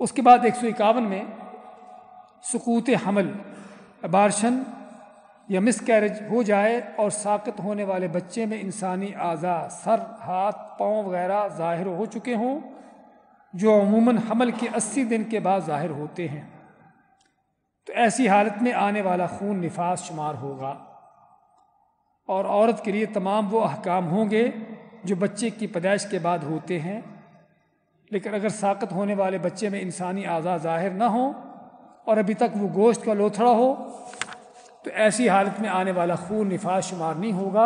उसके बाद एक सौ इक्यावन में सकूत हमल अबार्शन या मिस कैरेज हो जाए और साकत होने वाले बच्चे में इंसानी आज़ा सर हाथ पाँव वगैरह ज़ाहिर हो चुके हों जो अमूमन हमल के अस्सी दिन के बाद ज़ाहिर होते हैं तो ऐसी हालत में आने वाला खून निफास शुमार होगा और औरत के लिए तमाम वो अहकाम होंगे जो बच्चे की पैदाइश के बाद होते हैं लेकिन अगर साकत होने वाले बच्चे में इंसानी आज़ा ज़ाहिर ना हो और अभी तक वो गोश्त का लोथड़ा हो तो ऐसी हालत में आने वाला खून निफाज शुमार नहीं होगा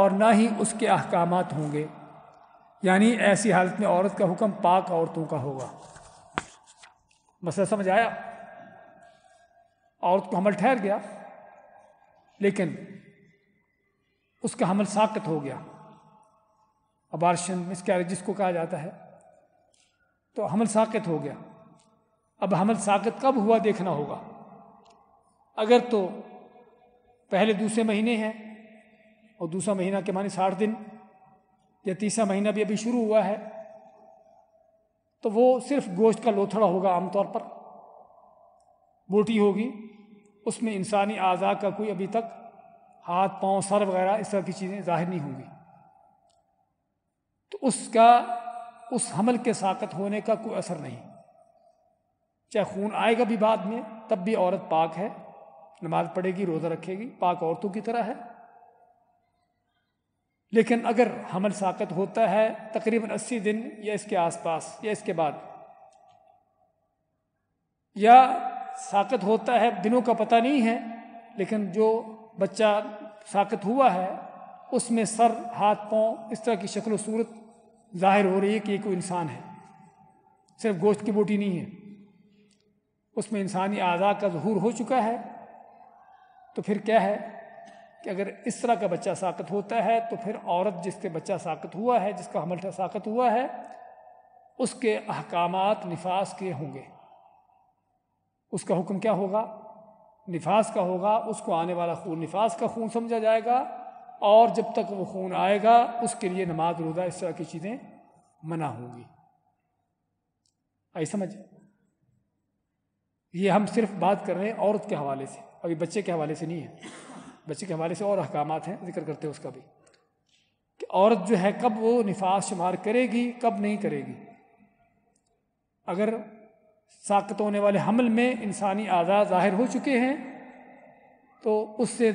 और ना ही उसके अहकाम होंगे यानी ऐसी हालत में औरत का हुक्म पाक औरतों का होगा मसला समझ आया औरत को हमल ठहर गया लेकिन उसका हमल साकत हो गया अबार्शन मिसकैरेजिस को कहा जाता है तो हमल साकत हो गया अब हमल साकत कब हुआ देखना होगा अगर तो पहले दूसरे महीने हैं और दूसरा महीना के माने साठ दिन या तीसरा महीना भी अभी शुरू हुआ है तो वो सिर्फ गोश्त का लोथड़ा होगा आमतौर पर बोटी होगी उसमें इंसानी आज़ा का कोई अभी तक हाथ पांव सर वगैरह इस तरह की चीज़ें जाहिर नहीं होंगी तो उसका उस हमल के साकत होने का कोई असर नहीं चाहे खून आएगा भी बाद में तब भी औरत पाक है नमाज पढ़ेगी रोजा रखेगी पाक औरतों की तरह है लेकिन अगर हमल साकत होता है तकरीबन अस्सी दिन या इसके आसपास या इसके बाद या साकत होता है दिनों का पता नहीं है लेकिन जो बच्चा साकत हुआ है उसमें सर हाथ पांव इस तरह की शक्ल सूरत जाहिर हो रही है कि एक इंसान है सिर्फ गोश्त की बोटी नहीं है उसमें इंसानी आज़ा का जहूर हो चुका है तो फिर क्या है कि अगर इस तरह का बच्चा साकत होता है तो फिर औरत जिसके बच्चा साकत हुआ है जिसका हमल साकत हुआ है उसके अहकाम निफास के होंगे उसका हुक्म क्या होगा निफास का होगा उसको आने वाला खून निफास का खून समझा जाएगा और जब तक वो खून आएगा उसके लिए नमाज रोज़ा इस तरह की चीज़ें मना होगी आई समझ ये हम सिर्फ बात कर रहे हैं औरत के हवाले से अभी बच्चे के हवाले से नहीं है बच्चे के हवाले से और अहकाम हैं जिक्र करते हैं उसका भी कि औरत जो है कब वो निफास शुमार करेगी कब नहीं करेगी अगर साकत होने वाले हमल में इंसानी आज़ाद ज़ाहिर हो चुके हैं तो उससे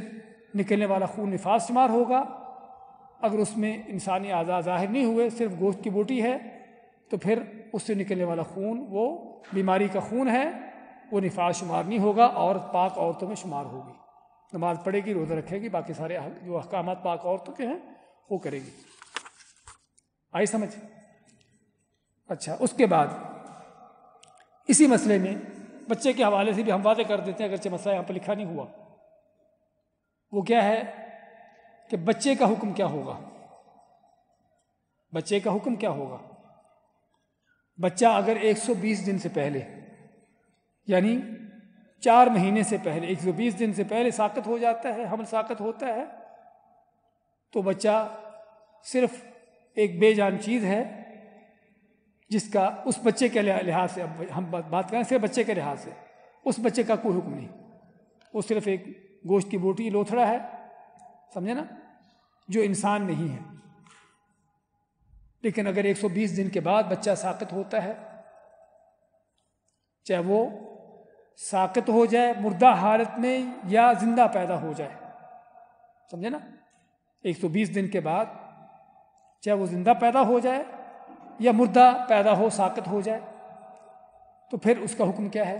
निकलने वाला खून निफास शुमार होगा अगर उसमें इंसानी आज़ा जाहिर नहीं हुए सिर्फ गोश्त की बोटी है तो फिर उससे निकलने वाला खून वो बीमारी का खून है वो निफाज शुमार नहीं होगा और पाक औरतों में शुमार होगी नमाज़ पढ़ेगी रोज़ा रखेगी बाकी सारे जो अहकाम पाक औरतों के हैं वो करेगी आई समझ अच्छा उसके बाद इसी मसले में बच्चे के हवाले से भी हम वादे कर देते हैं अगर अगरचे मसला यहाँ पर लिखा नहीं हुआ वो क्या है कि बच्चे का हुक्म क्या होगा बच्चे का हुक्म क्या होगा बच्चा अगर 120 दिन से पहले यानी चार महीने से पहले 120 दिन से पहले साकत हो जाता है हमल साकत होता है तो बच्चा सिर्फ एक बेजान चीज़ है जिसका उस बच्चे के लिहाज से अब हम बात करें सिर्फ बच्चे के लिहाज से उस बच्चे का कोई हुक्म नहीं वो सिर्फ एक गोश्त की बोटी लोथड़ा है समझे ना जो इंसान नहीं है लेकिन अगर 120 दिन के बाद बच्चा साकित होता है चाहे वो साकित हो जाए मुर्दा हालत में या जिंदा पैदा हो जाए समझे ना 120 दिन के बाद चाहे वो जिंदा पैदा हो जाए या मुर्दा पैदा हो साकित हो जाए तो फिर उसका हुक्म क्या है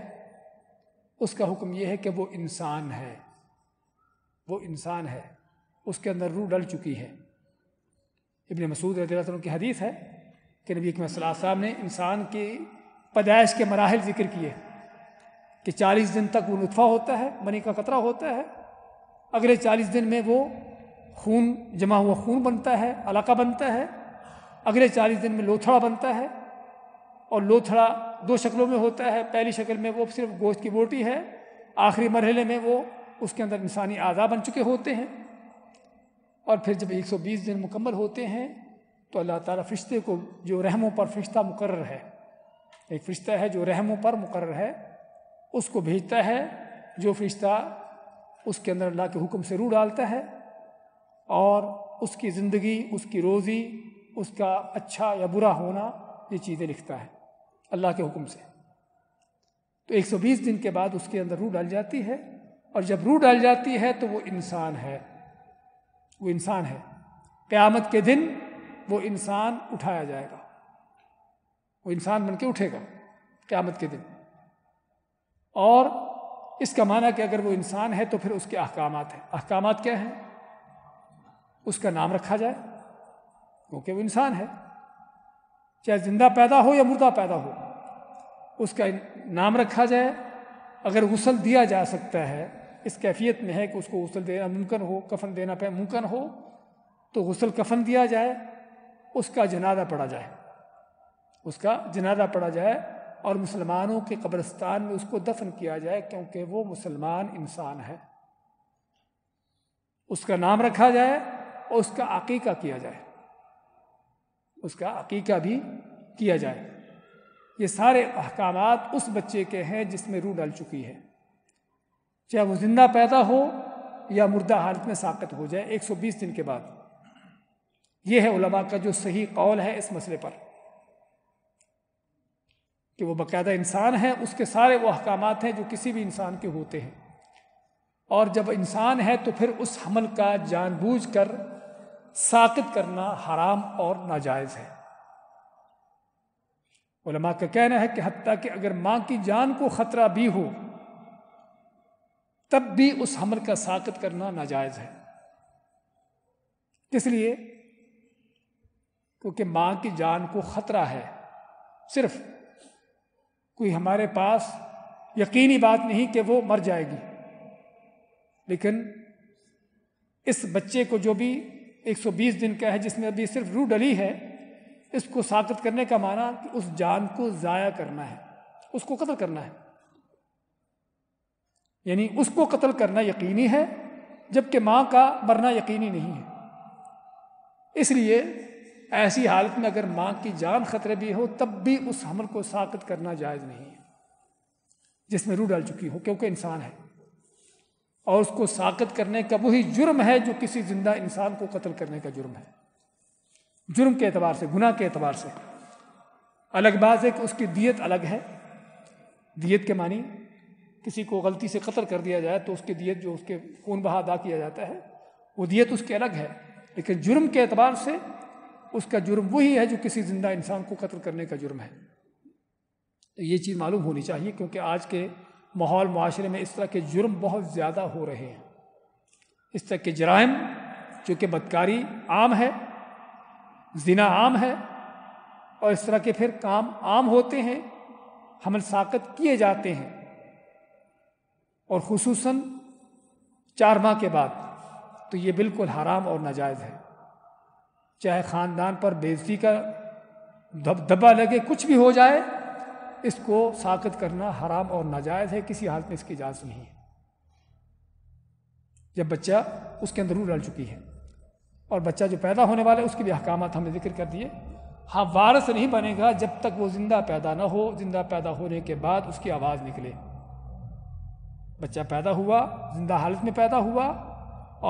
उसका हुक्म यह है कि वो इंसान है वो इंसान है उसके अंदर रूह डल चुकी है इबन मसूद की हदीस है कि नबी अकम साहब ने इंसान के पैदाइश के मराहल जिक्र किए कि चालीस दिन तक वो नुतफ़ा होता है मनी का कतरा होता है अगले चालीस दिन में वो खून जमा हुआ खून बनता है अलाका बनता है अगले चालीस दिन में लोथड़ा बनता है और लोथड़ा दो शक्लों में होता है पहली शक्ल में वो सिर्फ गोश्त की बोटी है आखिरी मरहले में वो उसके अंदर इंसानी आज़ा बन चुके होते हैं और फिर जब 120 दिन मुकम्मल होते हैं तो अल्लाह ताला फ़रिश्ते को जो रहमों पर फ़रिश्ता मुकर है एक फ़रिश्ता है जो रहमों पर मुकर है उसको भेजता है जो फ़रिश्ता उसके अंदर अल्लाह के हुक्म से रू डालता है और उसकी ज़िंदगी उसकी रोज़ी उसका अच्छा या बुरा होना ये चीज़ें लिखता है अल्लाह के हुक्म से तो 120 दिन के बाद उसके अंदर रूह डाल जाती है और जब रूह डाल जाती है तो वो इंसान है वो इंसान है क्यामत के दिन वो इंसान उठाया जाएगा वो इंसान बन के उठेगा क़्यामत के दिन और इसका माना कि अगर वो इंसान है तो फिर उसके अहकाम हैं अहकाम क्या हैं उसका नाम रखा जाए क्योंकि वो इंसान है चाहे जिंदा पैदा हो या मुर्दा पैदा हो उसका नाम रखा जाए अगर गुसल दिया जा सकता है इस कैफियत में है कि उसको गसल देना मुमकिन हो कफन देना पे मुमकिन हो तो गसल कफन दिया जाए उसका जनाजा पड़ा जाए उसका जनाजा पड़ा जाए और मुसलमानों के कब्रस्तान में उसको दफन किया जाए क्योंकि वो मुसलमान इंसान है उसका नाम रखा जाए और उसका अकीका किया जाए उसका अकीका भी किया जाए ये सारे अहकाम उस बच्चे के हैं जिसमें रूह डल चुकी है चाहे वो जिंदा पैदा हो या मुर्दा हालत में साकत हो जाए 120 दिन के बाद यह है उलमा का जो सही कौल है इस मसले पर कि वो बाकायदा इंसान है उसके सारे वो अहकाम हैं जो किसी भी इंसान के होते हैं और जब इंसान है तो फिर उस हमल का जानबूझ कर साकित करना हराम और नाजायज़ है उलमा का कहना है कि हती कि अगर माँ की जान को ख़तरा भी हो तब भी उस हमल का साकत करना नाजायज़ है इसलिए क्योंकि माँ की जान को ख़तरा है सिर्फ कोई हमारे पास यकीनी बात नहीं कि वो मर जाएगी लेकिन इस बच्चे को जो भी 120 दिन का है जिसमें अभी सिर्फ रू डली है इसको साकत करने का माना कि उस जान को ज़ाया करना है उसको कत्ल करना है यानी उसको कत्ल करना यकीनी है जबकि माँ का मरना यकीनी नहीं है इसलिए ऐसी हालत में अगर माँ की जान खतरे भी हो तब भी उस हमल को साकत करना जायज़ नहीं है जिसमें रू डाल चुकी हो क्योंकि इंसान है और उसको साकत करने का वही जुर्म है जो किसी जिंदा इंसान को कत्ल करने का जुर्म है जुर्म के अतबार से गुना के अतबार से अलग बात है कि उसकी दियत अलग है दियत के मानी किसी को गलती से कतल कर दिया जाए तो उसके दियत जो उसके खून बहा अदा किया जाता है वो दियत उसके अलग है लेकिन जुर्म के अतबार से उसका जुर्म वही है जो किसी जिंदा इंसान को कत्ल करने का जुर्म है तो ये चीज़ मालूम होनी चाहिए क्योंकि आज के माहौल माशरे में इस तरह के जुर्म बहुत ज़्यादा हो रहे हैं इस तरह के जराइम चूँकि बदकारी आम है जिना आम है और इस तरह के फिर काम आम होते हैं हमल साकत किए जाते हैं और खसूस चार माह के बाद तो ये बिल्कुल हराम और नाजायज़ है चाहे ख़ानदान पर बेजती का धब्बा लगे कुछ भी हो जाए इसको साकत करना हराम और नाजायज़ है किसी हालत में इसकी इजाज़त नहीं है जब बच्चा उसके अंदर रूह डल चुकी है और बच्चा जो पैदा होने वाला है उसके भी अहकाम हमने जिक्र कर दिए हाँ वारस नहीं बनेगा जब तक वो ज़िंदा पैदा ना हो ज़िंदा पैदा होने के बाद उसकी आवाज़ निकले बच्चा पैदा हुआ जिंदा हालत में पैदा हुआ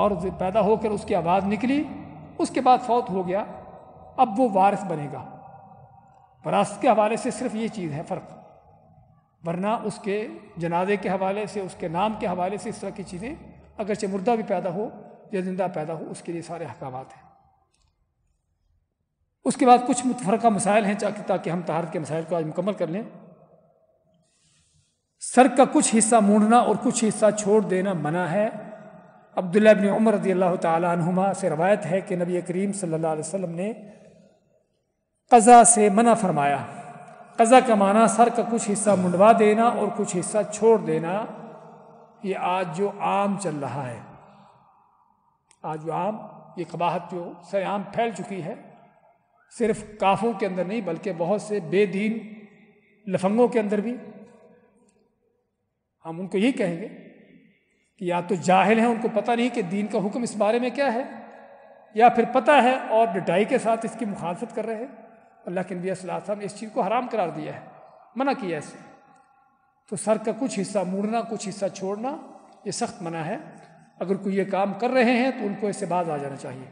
और पैदा होकर उसकी आवाज़ निकली उसके बाद फौत हो गया अब वो वारिस बनेगा वरासत के हवाले से सिर्फ ये चीज़ है फ़र्क वरना उसके जनाजे के हवाले से उसके नाम के हवाले से इस तरह की चीज़ें अगरचे मुर्दा भी पैदा हो या जिंदा पैदा हो उसके लिए सारे अहकाम हैं उसके बाद कुछ मुतफ़रका मसाइल हैं ताकि ताकि हम तहारत के मसाइल को आज मुकम्मल कर लें सर का कुछ हिस्सा मूंढना और कुछ हिस्सा छोड़ देना मना है अब्दुल्ला बिन उमर रदी अल्लाह तुमा से रवायत है कि नबी करीम सल्लल्लाहु अलैहि वसल्लम ने कज़ा से मना फरमाया कज़ा का माना सर का कुछ हिस्सा मुंडवा देना और कुछ हिस्सा छोड़ देना ये आज जो आम चल रहा है आज जो आम ये कबाहत जो सर आम फैल चुकी है सिर्फ काफ़ों के अंदर नहीं बल्कि बहुत से बेदीन लफंगों के अंदर भी हम उनको यही कहेंगे कि या तो जाहिल हैं उनको पता नहीं कि दीन का हुक्म इस बारे में क्या है या फिर पता है और डटाई के साथ इसकी मुखालफत कर रहे हैं अल्लाह के नबी वसल्लम ने इस चीज़ को हराम करार दिया है मना किया इसे तो सर का कुछ हिस्सा मुड़ना कुछ हिस्सा छोड़ना ये सख्त मना है अगर कोई ये काम कर रहे हैं तो उनको इससे बाज आ जाना चाहिए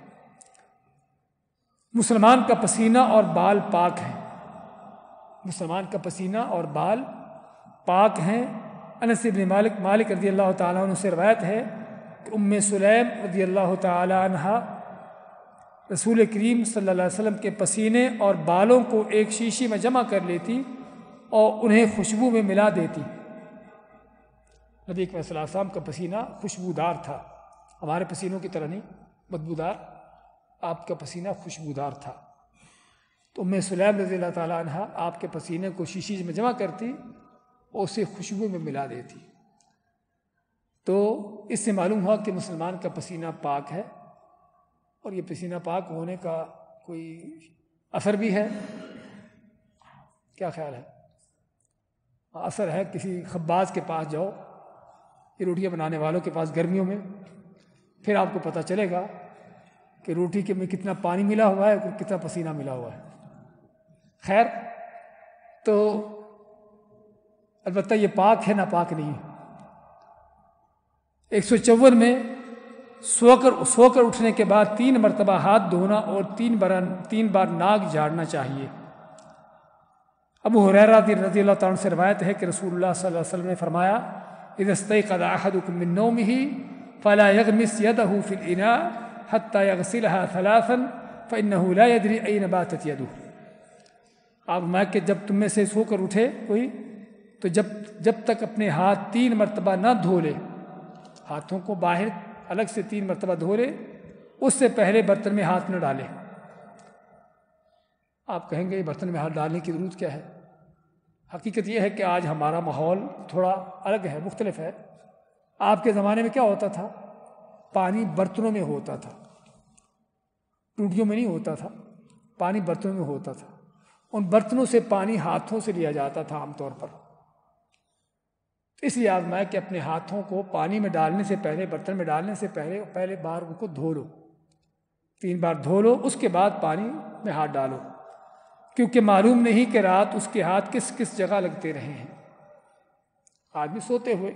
मुसलमान का पसीना और बाल पाक हैं मुसलमान का पसीना और बाल पाक हैं अनस मालिक मालिक रदी अल्लाह ताली रवायत है कि उम सुलैम रजी अल्लाह तहा रसूल करीम सल्ला वसम के पसीने और बालों को एक शीशी में जमा कर लेती और उन्हें खुशबू में मिला देती नबी वसलाम का पसीना खुशबूदार था हमारे पसीनों की तरह नहीं बदबूदार आपका पसीना खुशबूदार था तो उम सुलैम रजी अल्लाह तह आपके पसीने को शीशी में जमा करती और उसे खुशबू में मिला देती तो इससे मालूम हुआ कि मुसलमान का पसीना पाक है और ये पसीना पाक होने का कोई असर भी है क्या ख्याल है असर है किसी खब्बाज के पास जाओ ये रोटियाँ बनाने वालों के पास गर्मियों में फिर आपको पता चलेगा कि रोटी के में कितना पानी मिला हुआ है और कितना पसीना मिला हुआ है खैर तो अलबत् ये पाक है ना पाक नहीं एक सौ चौवन में सोकर सोकर उठने के बाद तीन मरतबा हाथ धोना और तीन बार तीन बार नाक झाड़ना चाहिए अब हुरैरा रजी अल्लाह से रवायत है कि रसूलुल्लाह सल्लल्लाहु अलैहि वसल्लम ने फरमाया इदस्तई कदाहदमिन ही फ़ला यगमिस यदहू फिल इना हत्ता यगसिलहा थलासन फ़िन्नहुला यदरी ऐन बात यदू आप मैं कि जब तुम में से सोकर उठे कोई तो जब जब तक अपने हाथ तीन मरतबा ना धो ले हाथों को बाहर अलग से तीन मरतबा धो ले उससे पहले बर्तन में हाथ न डालें आप कहेंगे बर्तन में हाथ डालने की ज़रूरत क्या है हकीकत यह है कि आज हमारा माहौल थोड़ा अलग है मुख्तलिफ है आपके ज़माने में क्या होता था पानी बर्तनों में होता था टूटियों में नहीं होता था पानी बर्तनों में होता था उन बर्तनों से पानी हाथों से लिया जाता था आमतौर पर इसलिए आजमाया कि अपने हाथों को पानी में डालने से पहले बर्तन में डालने से पहले पहले बार उनको धो लो तीन बार धो लो उसके बाद पानी में हाथ डालो क्योंकि मालूम नहीं कि रात उसके हाथ किस किस जगह लगते रहे हैं आदमी सोते हुए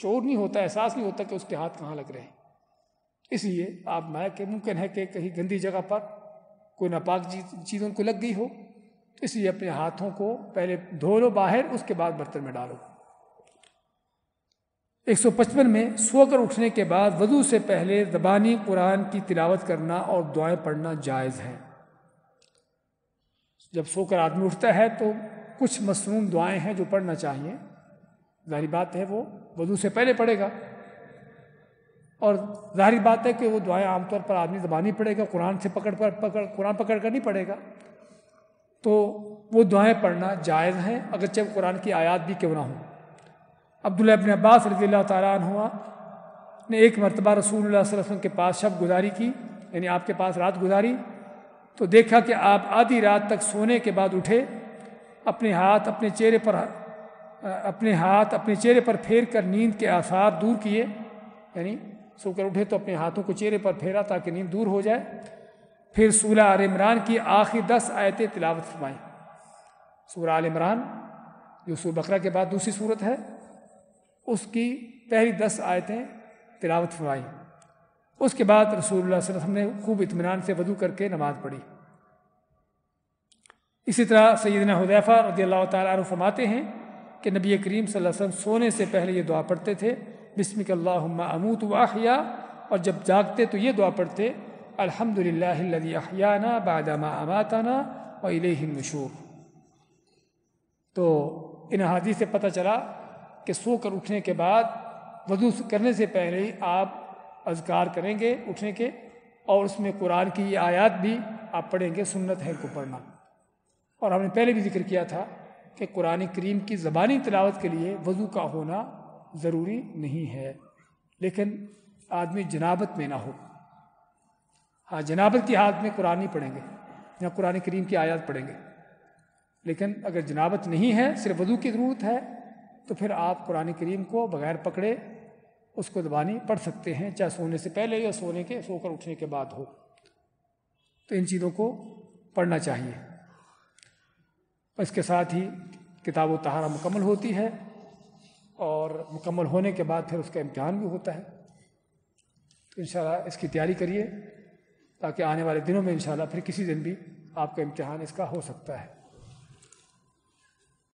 शोर नहीं होता एहसास नहीं होता कि उसके हाथ कहाँ लग रहे हैं इसलिए आप मैं कि मुमकिन है कि कहीं गंदी जगह पर कोई नापाक चीज़ उनको लग गई हो तो इसलिए अपने हाथों को पहले धो लो बाहर उसके बाद बर्तन में डालो 155 में सोकर उठने के बाद वजू से पहले जबानी कुरान की तिलावत करना और दुआएं पढ़ना जायज़ है जब सोकर आदमी उठता है तो कुछ मसनून दुआएं हैं जो पढ़ना चाहिए जारी बात है वो वजू से पहले पढ़ेगा और जाहिर बात है कि वो दुआएं आमतौर पर आदमी जबानी पढ़ेगा कुरान से पकड़ पर पकड़ कुरान पकड़ कर नहीं पढ़ेगा तो वो दुआएं पढ़ना जायज़ है अगरचे कुरान की आयात भी क्यों ना हो अब्दुल्लाबिन अब्बास रजी अल्लाह तुआ ने एक मरतबा रसूल वसम के पास शब गुजारी की यानी आपके पास रात गुजारी तो देखा कि आप आधी रात तक सोने के बाद उठे अपने हाथ अपने चेहरे पर अपने हाथ अपने चेहरे पर फेर कर नींद के आसार दूर किए यानी सोकर उठे तो अपने हाथों को चेहरे पर फेरा ताकि नींद दूर हो जाए फिर सूर्य आल इमरान की आखिरी दस आयतें तिलावत फरमाई सूर्य आल इमरान जो सूर बकरा के बाद दूसरी सूरत है उसकी पहली दस आयतें तिलावत फरमाई उसके बाद रसूल वसम ने खूब इतमान से वधू करके नमाज पढ़ी इसी तरह सैदना हदैफ़ा रदी अल्लाह तु फरमाते हैं कि नबी करीम वसल्लम सोने से पहले ये दुआ पढ़ते थे बिस्मिकल्लाहुम्मा अमूत वाहिया और जब जागते तो ये दुआ पढ़ते अलहमदिल्लाना बदमा अमाताना और इलेहिन नशूर तो इन हादी से पता चला कि सोकर उठने के बाद वजू करने से पहले ही आप अजकार करेंगे उठने के और उसमें कुरान की ये आयात भी आप पढ़ेंगे सुन्नत है को पढ़ना और हमने पहले भी जिक्र किया था कि कुरान करीम की ज़बानी तलावत के लिए वज़ू का होना ज़रूरी नहीं है लेकिन आदमी जनाबत में ना हो हाँ जनाबत की हालत में कुरान ही पढ़ेंगे या कुरान करीम की आयात पढ़ेंगे लेकिन अगर जनाबत नहीं है सिर्फ वजू की ज़रूरत है तो फिर आप कुरान करीम को बगैर पकड़े उसको दबानी पढ़ सकते हैं चाहे सोने से पहले या सोने के सोकर उठने के बाद हो तो इन चीज़ों को पढ़ना चाहिए इसके साथ ही किताब तहारा मुकम्मल होती है और मुकम्मल होने के बाद फिर उसका इम्तहान भी होता है तो इन इसकी तैयारी करिए ताकि आने वाले दिनों में इन फिर किसी दिन भी आपका इम्तहान इसका हो सकता है